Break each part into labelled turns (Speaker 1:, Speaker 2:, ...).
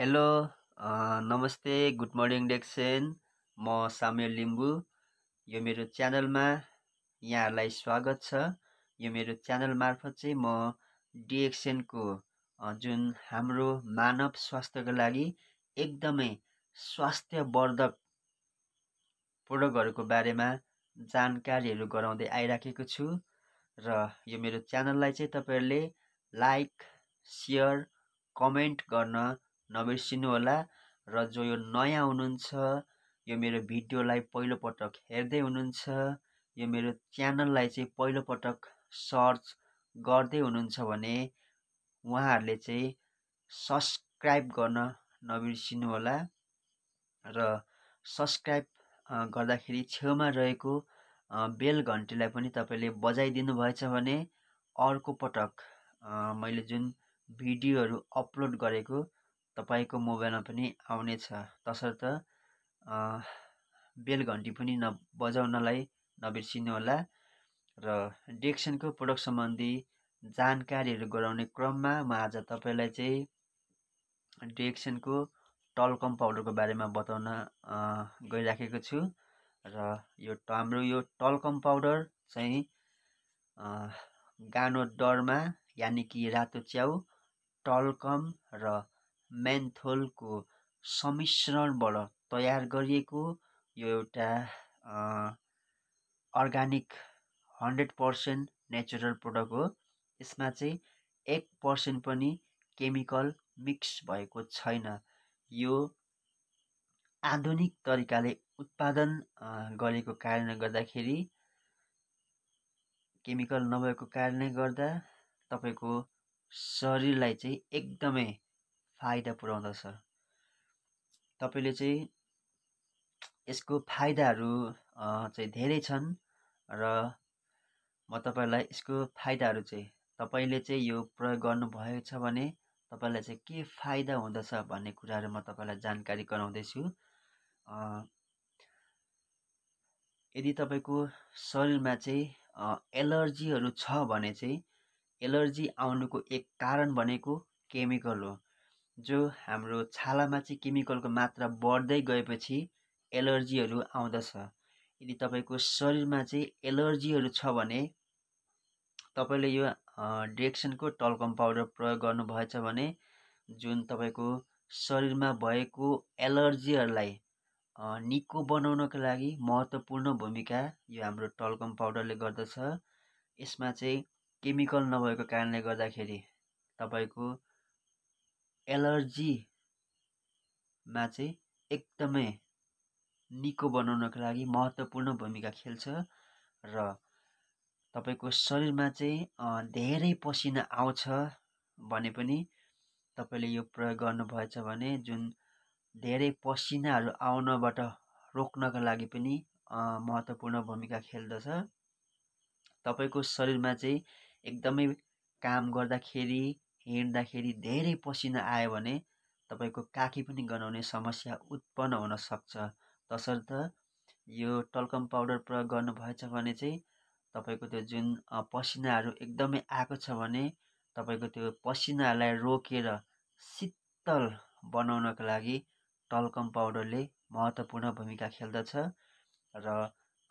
Speaker 1: hello नमस्ते good morning डेक्सेन म सामेल लिम्बू यो मेरो च्यानलमा यहाँहरूलाई स्वागत छ यो मेरो च्यानल मार्फत चाहिँ म डिएक्सएनको जुन हाम्रो मानव स्वास्थ्यको लागि एकदमै स्वास्थ्यवर्धक प्रोडक्टहरूको बारेमा जानकारीहरू गराउँदै आइराखेको छु र यो मेरो च्यानललाई चाहिँ तपाईँहरूले लाइक सेयर कमेन्ट गर्न नबिर्सिनुहोला र जो यो नयाँ हुनुहुन्छ यो मेरो भिडियोलाई पहिलोपटक हेर्दै हुनुहुन्छ यो मेरो च्यानललाई चाहिँ पहिलोपटक सर्च गर्दै हुनुहुन्छ भने उहाँहरूले चाहिँ सब्सक्राइब गर्न नबिर्सिनुहोला र सब्सक्राइब गर्दाखेरि छेउमा रहेको बेल घन्टीलाई पनि तपाईँले बजाइदिनु भएछ भने अर्को पटक मैले जुन भिडियोहरू अपलोड गरेको तपाईँको मोबाइलमा पनि आउनेछ तसर्थ बेल घन्टी पनि न बजाउनलाई नबिर्सिनुहोला र डेक्सनको प्रोडक्ट सम्बन्धी जानकारीहरू गराउने क्रममा म आज तपाईँलाई चाहिँ डेक्सनको टल्कम पाउडरको बारेमा बताउन गइराखेको छु र यो हाम्रो यो टल्कम पाउडर चाहिँ गानो डरमा यानि कि रातो च्याउ टल्कम र मेन्थोलको सम्मिश्रणबाट तयार गरिएको यो एउटा organic hundred percent natural product हो यसमा चाहिँ एक पर्सेन्ट पनि केमिकल मिक्स भएको छैन यो आधुनिक तरिकाले उत्पादन गरेको कारणले गर्दाखेरि केमिकल नभएको कारणले गर्दा तपाईँको शरीरलाई चाहिँ एकदमै फाइदा पुऱ्याउँदछ तपाईँले चाहिँ यसको फाइदाहरू चाहिँ धेरै छन् र म तपाईँलाई यसको फाइदाहरू चाहिँ तपाईँले चाहिँ यो प्रयोग गर्नुभएको छ भने तपाईँलाई चाहिँ के फाइदा हुँदछ भन्ने कुराहरू म तपाईँलाई जानकारी गराउँदैछु यदि तपाईँको शरीरमा चाहिँ एलर्जीहरू छ भने चाहिँ एलर्जी आउनुको एक कारण भनेको केमिकल हो जो हाम्रो छालामा चाहिँ केमिकलको मात्रा बढ्दै गएपछि एलर्जीहरू आउँदछ यदि तपाईँको शरीरमा चाहिँ एलर्जीहरू छ भने तपाईँले यो डिएक्सनको टल्कम पाउडर प्रयोग गर्नुभएछ भने जुन तपाईँको शरीरमा भएको एलर्जीहरूलाई निको बनाउनको लागि महत्त्वपूर्ण भूमिका यो हाम्रो टल्कम पाउडरले गर्दछ यसमा चाहिँ केमिकल नभएको कारणले गर्दाखेरि तपाईँको एलर्जीमा चाहिँ एकदमै निको बनाउनको लागि महत्त्वपूर्ण भूमिका खेल्छ र तपाईँको शरीरमा चाहिँ धेरै पसिना आउँछ भने पनि तपाईँले यो प्रयोग गर्नुभएछ भने जुन धेरै पसिनाहरू आउनबाट रोक्नको लागि पनि महत्त्वपूर्ण भूमिका खेल्दछ तपाईँको शरीरमा चाहिँ एकदमै काम गर्दाखेरि हिँड्दाखेरि धेरै पसिना आयो भने तपाईँको काखी पनि गनाउने समस्या उत्पन्न हुन सक्छ तसर्थ यो टल्कम पाउडर प्रयोग गर्नुभएछ भने चाहिँ तपाईँको त्यो जुन पसिनाहरू एकदमै आएको छ भने तपाईँको त्यो पसिनालाई रोकेर शीतल बनाउनको लागि टल्कम पाउडरले महत्त्वपूर्ण भूमिका खेल्दछ र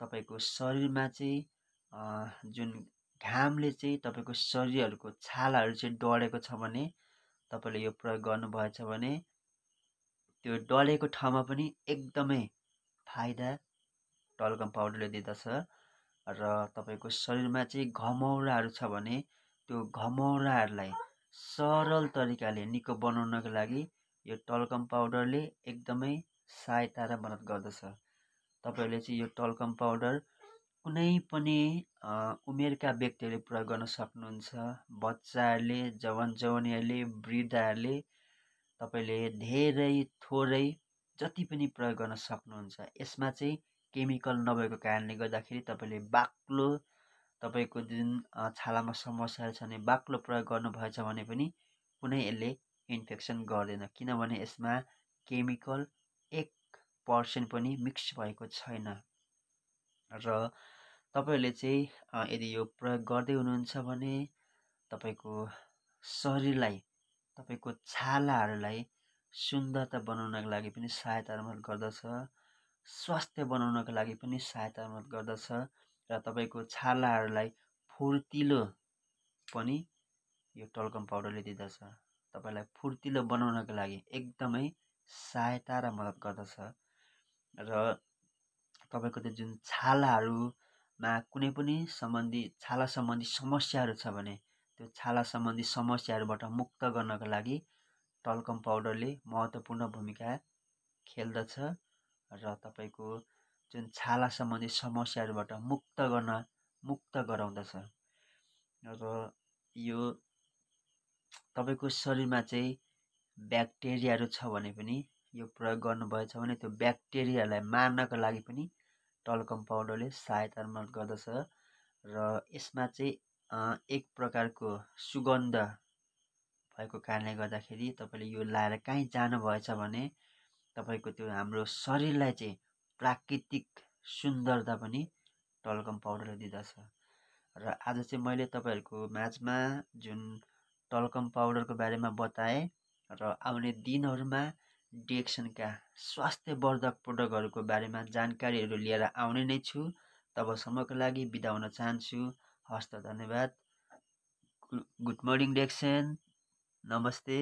Speaker 1: तपाईँको शरीरमा चाहिँ जुन घामले चाहिँ तपाईँको शरीरहरूको छालाहरू चाहिँ डढेको छ भने तपाईँले यो प्रयोग गर्नुभएछ भने त्यो डढेको ठाउँमा पनि एकदमै फाइदा टल्कम पाउडरले दिँदछ र तपाईँको शरीरमा चाहिँ घमौराहरू छ भने त्यो घमौराहरूलाई सरल तरिकाले निको बनाउनको लागि यो टल्कम पाउडरले एकदमै सहायता र मद्दत गर्दछ तपाईँले चाहिँ यो टल्कम पाउडर कुनै पनि उमेरका व्यक्तिहरूले प्रयोग गर्न सक्नुहुन्छ बच्चाहरूले जवान जवानीहरूले वृद्धहरूले तपाईँले धेरै थोरै जति पनि प्रयोग गर्न सक्नुहुन्छ यसमा चाहिँ केमिकल नभएको कारणले गर्दाखेरि तपाईँले बाक्लो तपाईँको जुन छालामा समस्याहरू छ भने बाक्लो प्रयोग गर्नुभएछ भने पनि कुनै यसले इन्फेक्सन गर्दैन किनभने यसमा केमिकल एक पर्सेन्ट पनि मिक्स भएको छैन र तपाईँहरूले चाहिँ यदि यो प्रयोग गर्दै हुनुहुन्छ भने तपाईँको शरीरलाई तपाईँको छालाहरूलाई सुन्दरता बनाउनको लागि पनि सहायता गर्दछ स्वास्थ्य बनाउनको लागि पनि सहायता गर्दछ र तपाईँको छालाहरूलाई फुर्तिलो पनि यो टल्कम पाउडरले दिँदछ तपाईँलाई फुर्तिलो बनाउनको लागि एकदमै सहायता र मद्दत गर्दछ र तपाईँको त्यो जुन छालाहरू मा कुनै पनि सम्बन्धी छाला सम्बन्धी समस्याहरू छ भने त्यो छाला सम्बन्धी समस्याहरूबाट मुक्त गर्नको लागि टल्कम पाउडरले महत्त्वपूर्ण भूमिका खेल्दछ र तपाईँको जुन छाला सम्बन्धी समस्याहरूबाट मुक्त गर्न मुक्त गराउँदछ र यो तपाईँको शरीरमा चाहिँ ब्याक्टेरियाहरू छ भने पनि यो प्रयोग गर्नुभएछ भने त्यो ब्याक्टेरियालाई मार्नको लागि पनि टलकम पाउडरले सहायता गर्दछ र यसमा चाहिँ एक प्रकारको सुगन्ध भएको कारणले गर्दाखेरि तपाईँले यो लाएर कहीँ जानुभएछ भने तपाईँको त्यो हाम्रो शरीरलाई चाहिँ प्राकृतिक सुन्दरता पनि टलकम पाउडरले दिँदछ र आज चाहिँ मैले तपाईँहरूको माझमा जुन टलकम पाउडरको बारेमा बताएँ र आउने दिनहरूमा डिएक्सनका स्वास्थ्यवर्धक प्रडक्टहरूको बारेमा जानकारीहरू लिएर आउने नै छु तबसम्मको लागि बिदा हुन चाहन्छु हस्त धन्यवाद गुड मर्निङ डिएक्सन नमस्ते